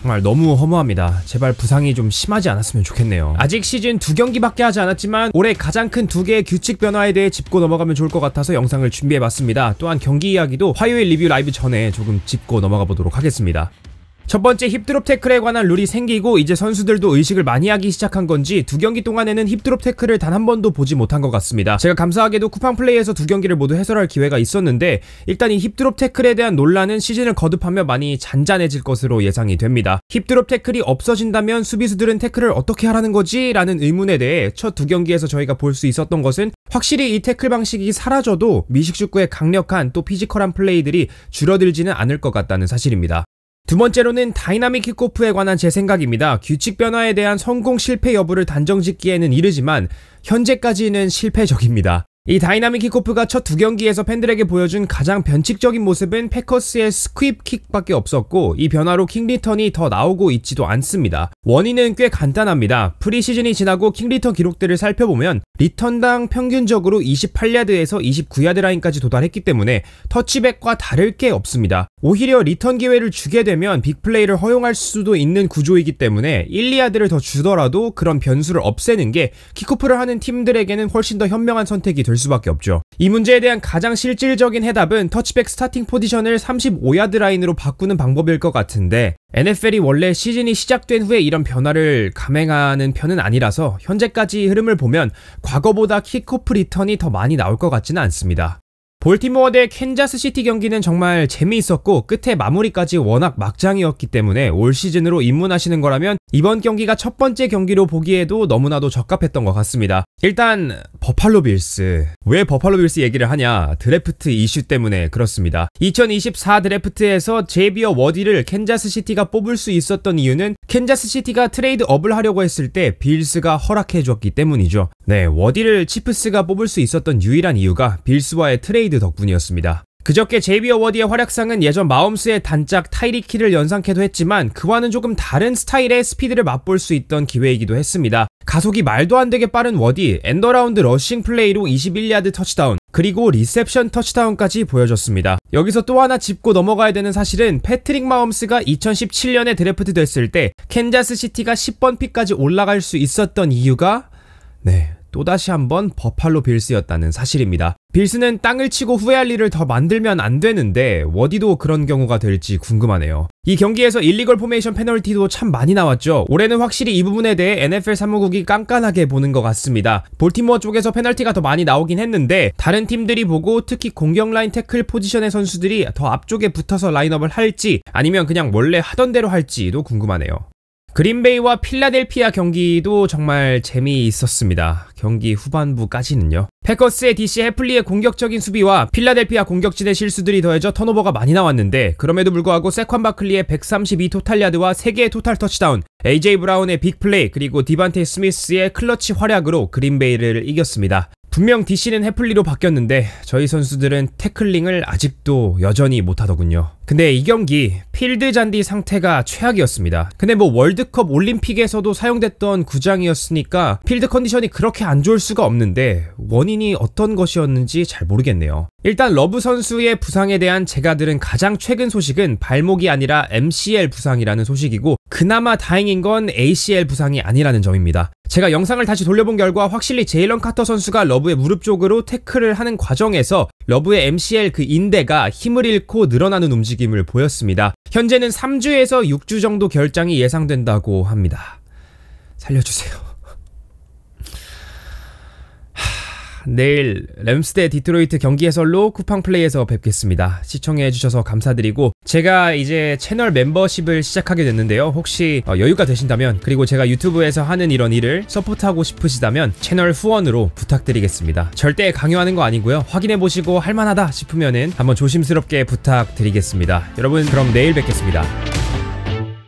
정말 너무 허무합니다. 제발 부상이 좀 심하지 않았으면 좋겠네요. 아직 시즌 두 경기밖에 하지 않았지만 올해 가장 큰 두 개의 규칙 변화에 대해 짚고 넘어가면 좋을 것 같아서 영상을 준비해봤습니다. 또한 경기 이야기도 화요일 리뷰 라이브 전에 조금 짚고 넘어가 보도록 하겠습니다. 첫 번째 힙드롭 태클에 관한 룰이 생기고 이제 선수들도 의식을 많이 하기 시작한 건지 두 경기 동안에는 힙드롭 태클을 단 한 번도 보지 못한 것 같습니다. 제가 감사하게도 쿠팡 플레이에서 두 경기를 모두 해설할 기회가 있었는데 일단 이 힙드롭 태클에 대한 논란은 시즌을 거듭하며 많이 잔잔해질 것으로 예상이 됩니다. 힙드롭 태클이 없어진다면 수비수들은 태클을 어떻게 하라는 거지? 라는 의문에 대해 첫 두 경기에서 저희가 볼 수 있었던 것은 확실히 이 태클 방식이 사라져도 미식축구의 강력한 또 피지컬한 플레이들이 줄어들지는 않을 것 같다는 사실입니다. 두 번째로는 다이나믹 킥오프에 관한 제 생각입니다. 규칙 변화에 대한 성공 실패 여부를 단정짓기에는 이르지만 현재까지는 실패적입니다. 이 다이나믹 킥오프가 첫 두 경기에서 팬들에게 보여준 가장 변칙적인 모습은 패커스의 스쀕 킥밖에 없었고 이 변화로 킹 리턴이 더 나오고 있지도 않습니다. 원인은 꽤 간단합니다. 프리시즌이 지나고 킹 리턴 기록들을 살펴보면 리턴당 평균적으로 28야드에서 29야드 라인까지 도달했기 때문에 터치백과 다를 게 없습니다. 오히려 리턴 기회를 주게 되면 빅플레이를 허용할 수도 있는 구조이기 때문에 1, 2야드를 더 주더라도 그런 변수를 없애는 게 킥오프를 하는 팀들에게는 훨씬 더 현명한 선택이 됩니다. 들 수밖에 없죠. 이 문제에 대한 가장 실질적인 해답은 터치백 스타팅 포지션을 35야드 라인으로 바꾸는 방법일 것 같은데 NFL이 원래 시즌이 시작된 후에 이런 변화를 감행하는 편은 아니라서 현재까지 흐름을 보면 과거보다 키커프 리턴이 더 많이 나올 것 같지는 않습니다. 볼티모어 대 캔자스 시티 경기는 정말 재미있었고 끝에 마무리까지 워낙 막장이었기 때문에 올 시즌으로 입문하시는 거라면 이번 경기가 첫 번째 경기로 보기에도 너무나도 적합했던 것 같습니다. 일단 버팔로 빌스 왜 버팔로 빌스 얘기를 하냐 드래프트 이슈 때문에 그렇습니다. 2024 드래프트에서 제비어 워디를 캔자스 시티가 뽑을 수 있었던 이유는 캔자스 시티가 트레이드 업을 하려고 했을 때 빌스가 허락해 주었기 때문이죠. 네, 워디를 치프스가 뽑을 수 있었던 유일한 이유가 빌스와의 트레이드 하이드 덕분이었습니다. 그저께 제비 이 어워드의 활약상은 예전 마홈스의 단짝 타이리키를 연상케도 했지만 그와는 조금 다른 스타일의 스피드를 맛볼 수 있던 기회이기도 했습니다. 가속이 말도 안 되게 빠른 워디, 엔더라운드 러싱 플레이로 21야드 터치다운, 그리고 리셉션 터치다운까지 보여줬습니다. 여기서 또 하나 짚고 넘어가야 되는 사실은 패트릭 마홈스가 2017년에 드래프트 됐을 때 캔자스 시티가 10번 픽까지 올라갈 수 있었던 이유가 네, 또다시 한번 버팔로 빌스였다는 사실입니다. 빌스는 땅을 치고 후회할 일을 더 만들면 안 되는데 워디도 그런 경우가 될지 궁금하네요. 이 경기에서 일리걸 포메이션 페널티도 참 많이 나왔죠. 올해는 확실히 이 부분에 대해 NFL 사무국이 깐깐하게 보는 것 같습니다. 볼티모어 쪽에서 페널티가 더 많이 나오긴 했는데 다른 팀들이 보고 특히 공격 라인 태클 포지션의 선수들이 더 앞쪽에 붙어서 라인업을 할지 아니면 그냥 원래 하던 대로 할지도 궁금하네요. 그린베이와 필라델피아 경기도 정말 재미있었습니다. 경기 후반부까지는요. 패커스의 DC 해플리의 공격적인 수비와 필라델피아 공격진의 실수들이 더해져 턴오버가 많이 나왔는데 그럼에도 불구하고 세컨 바클리의 132 토탈 야드와 3개의 토탈 터치다운, AJ 브라운의 빅플레이 그리고 디반테 스미스의 클러치 활약으로 그린베이를 이겼습니다. 분명 DC는 해플리로 바뀌었는데 저희 선수들은 태클링을 아직도 여전히 못하더군요. 근데 이 경기 필드 잔디 상태가 최악이었습니다. 근데 뭐 월드컵 올림픽에서도 사용됐던 구장이었으니까 필드 컨디션이 그렇게 안 좋을 수가 없는데 원인이 어떤 것이었는지 잘 모르겠네요. 일단 러브 선수의 부상에 대한 제가 들은 가장 최근 소식은 발목이 아니라 MCL 부상이라는 소식이고 그나마 다행인 건 ACL 부상이 아니라는 점입니다. 제가 영상을 다시 돌려본 결과 확실히 제일런 카터 선수가 러브의 무릎 쪽으로 태클을 하는 과정에서 러브의 MCL 그 인대가 힘을 잃고 늘어나는 움직임 움직임을 보였습니다. 현재는 3주에서 6주 정도 결장이 예상된다고 합니다. 살려주세요. 내일 램스대 디트로이트 경기 해설로 쿠팡 플레이에서 뵙겠습니다. 시청해주셔서 감사드리고 제가 이제 채널 멤버십을 시작하게 됐는데요. 혹시 어, 여유가 되신다면 그리고 제가 유튜브에서 하는 이런 일을 서포트하고 싶으시다면 채널 후원으로 부탁드리겠습니다. 절대 강요하는 거 아니고요. 확인해보시고 할만하다 싶으면 한번 조심스럽게 부탁드리겠습니다. 여러분 그럼 내일 뵙겠습니다.